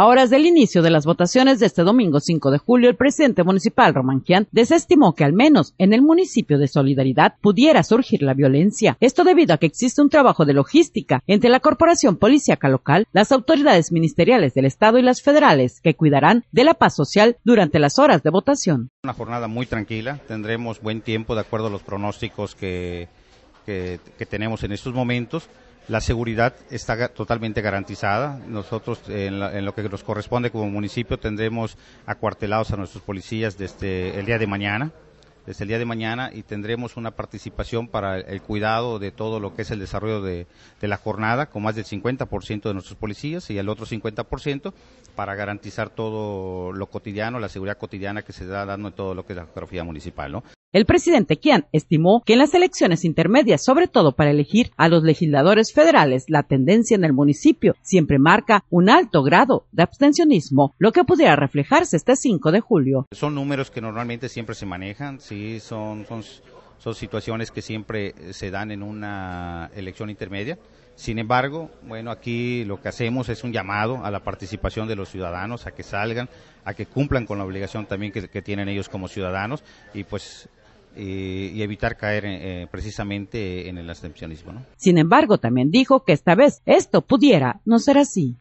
A horas del inicio de las votaciones de este domingo 5 de julio, el presidente municipal Román desestimó que al menos en el municipio de Solidaridad pudiera surgir la violencia. Esto debido a que existe un trabajo de logística entre la corporación Policiaca local, las autoridades ministeriales del Estado y las federales que cuidarán de la paz social durante las horas de votación. Una jornada muy tranquila, tendremos buen tiempo de acuerdo a los pronósticos que, que tenemos en estos momentos. La seguridad está totalmente garantizada. Nosotros, en, lo que nos corresponde como municipio, tendremos acuartelados a nuestros policías desde el día de mañana, desde el día de mañana, y tendremos una participación para el cuidado de todo lo que es el desarrollo de, la jornada, con más del 50% de nuestros policías y el otro 50% para garantizar todo lo cotidiano, la seguridad cotidiana que se da dando en todo lo que es la geografía municipal, ¿no? El presidente Kian estimó que en las elecciones intermedias, sobre todo para elegir a los legisladores federales, la tendencia en el municipio siempre marca un alto grado de abstencionismo, lo que pudiera reflejarse este 5 de julio. Son números que normalmente siempre se manejan, sí, son, son, situaciones que siempre se dan en una elección intermedia. Sin embargo, bueno, aquí lo que hacemos es un llamado a la participación de los ciudadanos, a que salgan, a que cumplan con la obligación también que, que tienen ellos como ciudadanos y pues eh, y evitar caer eh, eh, precisamente en el abstencionismo. ¿no? Sin embargo, también dijo que esta vez esto pudiera no ser así.